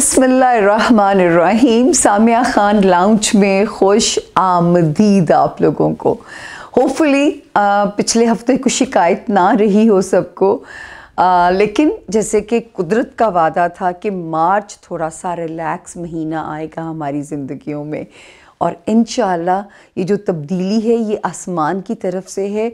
बिसमीम सामिया ख़ान लाउंज में खुश आमदीद आप लोगों को होपफुली पिछले हफ्ते कुछ शिकायत ना रही हो सबको लेकिन जैसे कि कुदरत का वादा था कि मार्च थोड़ा सा रिलैक्स महीना आएगा हमारी ज़िंदगियों में और इन ये जो तब्दीली है ये आसमान की तरफ से है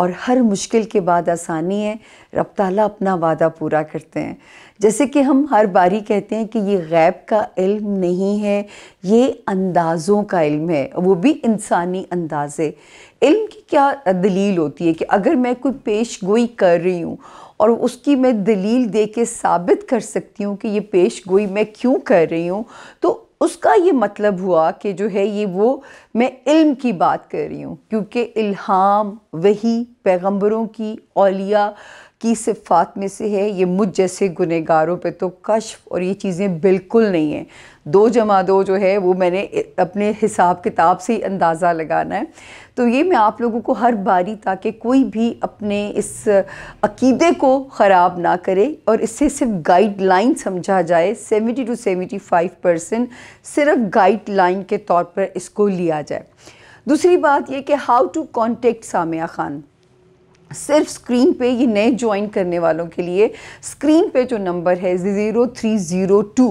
और हर मुश्किल के बाद आसानी है रब ताला अपना वादा पूरा करते हैं जैसे कि हम हर बारी कहते हैं कि ये गैब का इल्म नहीं है ये अंदाज़ों का इल्म है वो भी इंसानी अंदाज़े इल्म की क्या दलील होती है कि अगर मैं कोई पेश गोई कर रही हूँ और उसकी मैं दलील दे के साबित कर सकती हूँ कि ये पेश गोई मैं क्यों कर रही हूँ तो उसका ये मतलब हुआ कि जो है ये वो मैं इल्म की बात कर रही हूँ क्योंकि इल्हाम वही पैगंबरों की ओलिया की सिफ़ात में से है ये मुझ जैसे गुनहगारों पे तो कशफ और ये चीज़ें बिल्कुल नहीं हैं दो जमा दो जो है वो मैंने अपने हिसाब किताब से ही अंदाज़ा लगाना है तो ये मैं आप लोगों को हर बारी ताकि कोई भी अपने इस अकीदे को ख़राब ना करे और इससे सिर्फ गाइडलाइन समझा जाए seventy two seventy five percent सिर्फ गाइडलाइन के तौर पर इसको लिया जाए दूसरी बात यह कि how to contact Samia Khan सिर्फ स्क्रीन पे ये नए ज्वाइन करने वालों के लिए स्क्रीन पे जो नंबर है zero three zero two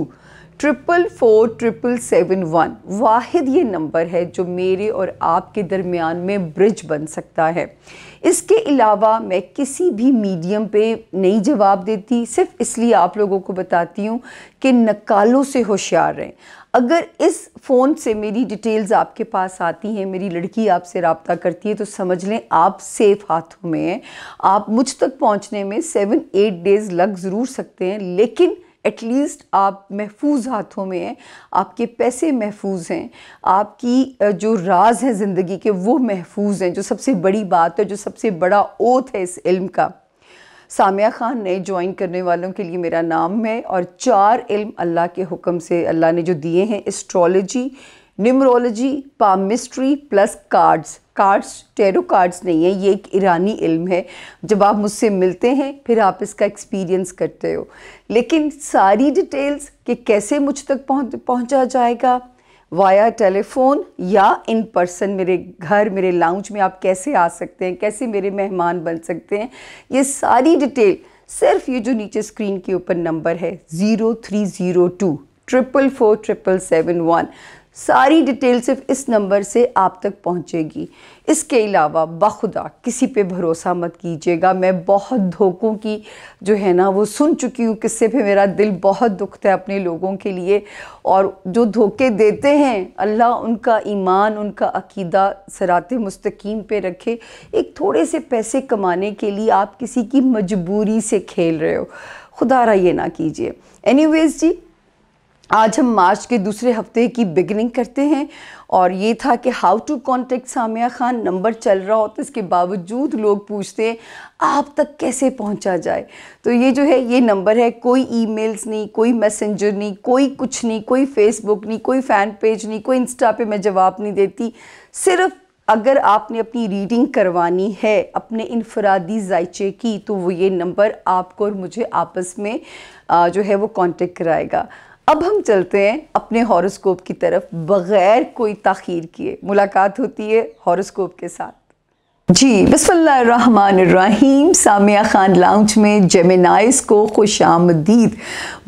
triple four triple seven one वाहिद ये नंबर है जो मेरे और आपके दरमियान में ब्रिज बन सकता है इसके अलावा मैं किसी भी मीडियम पे नहीं जवाब देती सिर्फ इसलिए आप लोगों को बताती हूँ कि नकालों से होशियार रहें अगर इस फ़ोन से मेरी डिटेल्स आपके पास आती हैं मेरी लड़की आपसे रबता करती है तो समझ लें आप सेफ़ हाथों में हैं आप मुझ तक पहुँचने में सेवन एट डेज़ लग ज़रूर सकते हैं लेकिन एटलीस्ट आप महफूज हाथों में हैं आपके पैसे महफूज हैं आपकी जो राज हैं ज़िंदगी के वो महफूज हैं जो सबसे बड़ी बात है जो सबसे बड़ा ओथ है इस इल्म का सामिया ख़ान नए ज्वाइन करने वालों के लिए मेरा नाम है और चार इल्म अल्लाह के हुक्म से अल्लाह ने जो दिए हैं astrology numerology palmistry plus cards cards tarot cards नहीं है ये एक ईरानी इल्म है जब आप मुझसे मिलते हैं फिर आप इसका एक्सपीरियंस करते हो लेकिन सारी डिटेल्स कि कैसे मुझ तक पहुँच पहुँचा जाएगा वाया टेलीफोन या इन पर्सन मेरे घर मेरे लाउंज में आप कैसे आ सकते हैं कैसे मेरे मेहमान बन सकते हैं ये सारी डिटेल सिर्फ ये जो नीचे स्क्रीन के ऊपर नंबर है zero three zero two triple four triple seven one सारी डिटेल सिर्फ इस नंबर से आप तक पहुंचेगी इसके अलावा बखुदा किसी पे भरोसा मत कीजिएगा मैं बहुत धोखों की जो है ना वो सुन चुकी हूँ किससे भी मेरा दिल बहुत दुखता है अपने लोगों के लिए और जो धोखे देते हैं अल्लाह उनका ईमान उनका अकीदा सरात मुस्तकीम पे रखे एक थोड़े से पैसे कमाने के लिए आप किसी की मजबूरी से खेल रहे हो खुदा रहा ये ना कीजिए एनी जी आज हम मार्च के दूसरे हफ्ते की बिगनिंग करते हैं और ये था कि how to contact Samia Khan नंबर चल रहा होता इसके बावजूद लोग पूछते हैं आप तक कैसे पहुंचा जाए तो ये जो है ये नंबर है कोई ईमेल्स नहीं कोई मैसेंजर नहीं कोई कुछ नहीं कोई फेसबुक नहीं कोई फ़ैन पेज नहीं कोई इंस्टा पे मैं जवाब नहीं देती सिर्फ अगर आपने अपनी रीडिंग करवानी है अपने इनफरादी जायचे की तो वो ये नंबर आपको और मुझे आपस में जो है वो कॉन्टेक्ट कराएगा अब हम चलते हैं अपने हॉरोस्कोप की तरफ बगैर कोई ताखीर किए मुलाकात होती है हॉरोस्कोप के साथ जी बसमीम सामिया ख़ान लाउंज में जेमिनाइज को खुश आमदीद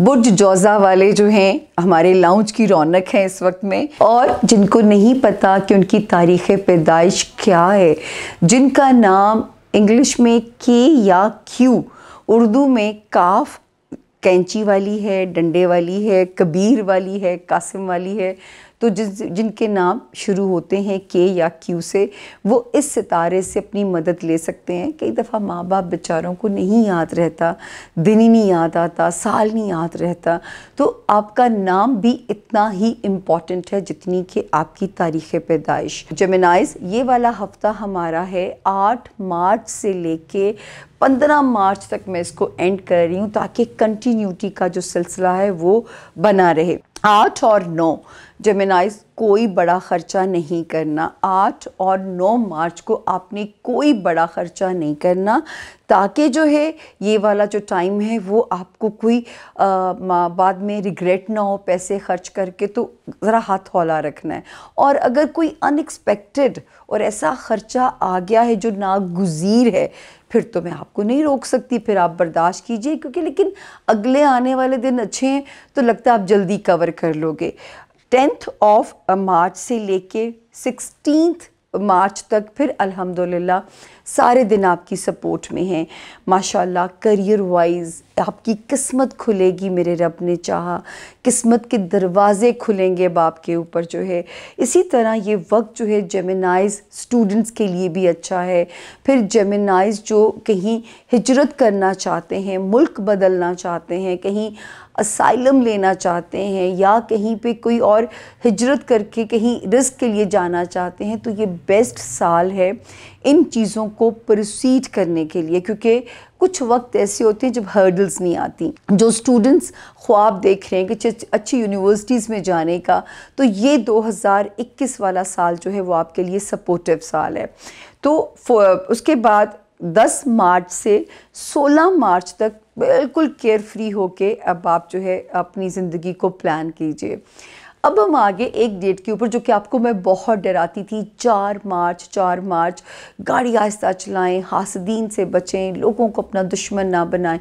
बुर्ज जौजा वाले जो हैं हमारे लाउंज की रौनक है इस वक्त में और जिनको नहीं पता कि उनकी तारीख़ पैदाइश क्या है जिनका नाम इंग्लिश में के या क्यू उर्दू में काफ़ कैंची वाली है डंडे वाली है कबीर वाली है कासिम वाली है तो जिस जिनके नाम शुरू होते हैं के या क्यू से वो इस सितारे से अपनी मदद ले सकते हैं कई दफ़ा माँ बाप बेचारों को नहीं याद रहता दिन ही नहीं याद आता साल नहीं याद रहता तो आपका नाम भी इतना ही इम्पॉर्टेंट है जितनी कि आपकी तारीख़ पैदाइश जमेनाइज ये वाला हफ्ता हमारा है आठ मार्च से लेके पंद्रह मार्च तक मैं इसको एंड कर रही हूँ ताकि कंटिन्यूटी का जो सिलसिला है वो बना रहे आठ और नौ जेमिनाइज कोई बड़ा ख़र्चा नहीं करना आठ और नौ मार्च को आपने कोई बड़ा ख़र्चा नहीं करना ताकि जो है ये वाला जो टाइम है वो आपको कोई आ, बाद में रिग्रेट ना हो पैसे खर्च करके तो ज़रा हाथ हौला रखना है और अगर कोई अनएक्सपेक्टेड और ऐसा ख़र्चा आ गया है जो नागुजीर है फिर तो मैं आपको नहीं रोक सकती फिर आप बर्दाश्त कीजिए क्योंकि लेकिन अगले आने वाले दिन अच्छे हैं तो लगता है आप जल्दी कवर कर लोगे टेंथ ऑफ मार्च से लेके सिक्सटीथ मार्च तक फिर अल्हम्दुलिल्लाह सारे दिन आपकी सपोर्ट में हैं माशाल्लाह करियर वाइज आपकी किस्मत खुलेगी मेरे रब ने चाहा किस्मत के दरवाज़े खुलेंगे बाप के ऊपर जो है इसी तरह ये वक्त जो है जेमिनाइज स्टूडेंट्स के लिए भी अच्छा है फिर जेमिनाइज जो कहीं हिजरत करना चाहते हैं मुल्क बदलना चाहते हैं कहीं असाइलम लेना चाहते हैं या कहीं पे कोई और हिजरत करके कहीं रिस्क के लिए जाना चाहते हैं तो ये बेस्ट साल है इन चीज़ों को प्रोसीड करने के लिए क्योंकि कुछ वक्त ऐसे होते हैं जब हर्डल्स नहीं आती जो स्टूडेंट्स ख्वाब देख रहे हैं कि अच्छी यूनिवर्सिटीज़ में जाने का तो ये 2021 वाला साल जो है वो आपके लिए सपोर्टिव साल है तो उसके बाद 10 मार्च से 16 मार्च तक बिल्कुल केयर फ्री होके अब आप जो है अपनी ज़िंदगी को प्लान कीजिए अब हम आगे एक डेट के ऊपर जो कि आपको मैं बहुत डराती थी चार मार्च चार मार्च गाड़ी आहिस्ता चलाएं हासदीन से बचें लोगों को अपना दुश्मन ना बनाएं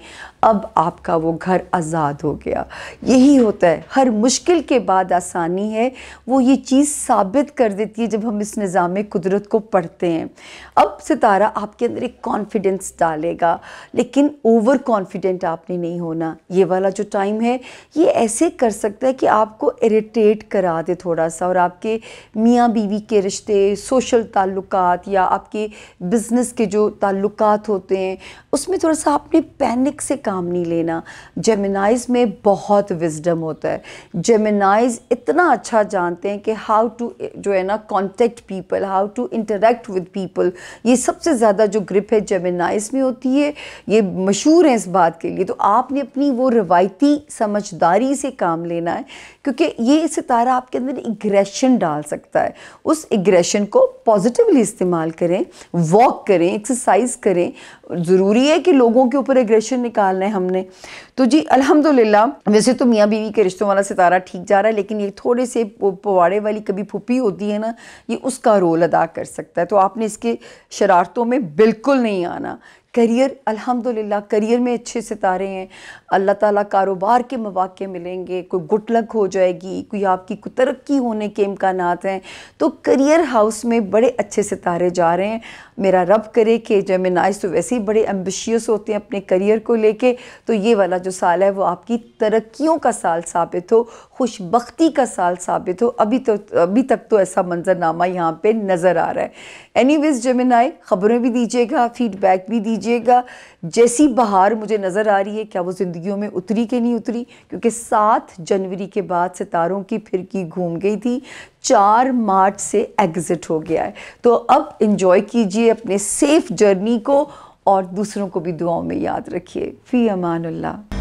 अब आपका वो घर आज़ाद हो गया यही होता है हर मुश्किल के बाद आसानी है वो ये चीज़ साबित कर देती है जब हम इस निज़ाम कुदरत को पढ़ते हैं अब सितारा आपके अंदर एक कॉन्फिडेंस डालेगा लेकिन ओवर कॉन्फिडेंट आपने नहीं होना ये वाला जो टाइम है ये ऐसे कर सकता है कि आपको इरीटेट रिलेट करा दे थोड़ा सा और आपके मियाँ बीवी के रिश्ते सोशल ताल्लुक या आपके बिज़नेस के जो ताल्लुक होते हैं उसमें थोड़ा सा आपने पैनिक से काम नहीं लेना जेमिनाइज में बहुत विजडम होता है जेमिनाइज इतना अच्छा जानते हैं कि हाउ टू जो है ना contact people how to interact with people ये सबसे ज़्यादा जो ग्रिप है जेमिनाइज में होती है ये मशहूर है इस बात के लिए तो आपने अपनी वो रवायती समझदारी से काम लेना है क्योंकि ये इस सितारा आपके अंदर इग्रेशन डाल सकता है उस इग्रेशन को पॉजिटिवली इस्तेमाल करें वॉक करें एक्सरसाइज करें ज़रूरी है कि लोगों के ऊपर एग्रेशन निकालना है हमने तो जी अल्हम्दुलिल्लाह वैसे तो मियाँ बीवी के रिश्तों वाला सितारा ठीक जा रहा है लेकिन ये थोड़े से पवाड़े वाली कभी फुपी होती है ना ये उसका रोल अदा कर सकता है तो आपने इसके शरारतों में बिल्कुल नहीं आना करियर अल्हम्दुलिल्लाह करियर में अच्छे सितारे हैं अल्लाह ताला कारोबार के मौाक़े मिलेंगे कोई गुड लक हो जाएगी कोई आपकी तरक्की होने के इम्कान हैं तो करियर हाउस में बड़े अच्छे सितारे जा रहे हैं मेरा रब करे कि जमेनाइस तो वैसे ही बड़े एम्बिशियस होते हैं अपने करियर को लेके तो ये वाला जो साल है वो आपकी तरक्कियों का साल साबित हो खुशबख्ती का साल साबित हो अभी तो अभी तक तो ऐसा मंजरनामा यहाँ पर नज़र आ रहा है एनी वेज़ ख़बरें भी दीजिएगा फीडबैक भी दीजिए कीजिएगा जैसी बहार मुझे नज़र आ रही है क्या वो ज़िंदगियों में उतरी कि नहीं उतरी क्योंकि सात जनवरी के बाद सितारों की फिरकी घूम गई थी चार मार्च से एग्ज़िट हो गया है तो अब इन्जॉय कीजिए अपने सेफ़ जर्नी को और दूसरों को भी दुआओं में याद रखिए फ़ी अमान अल्लाह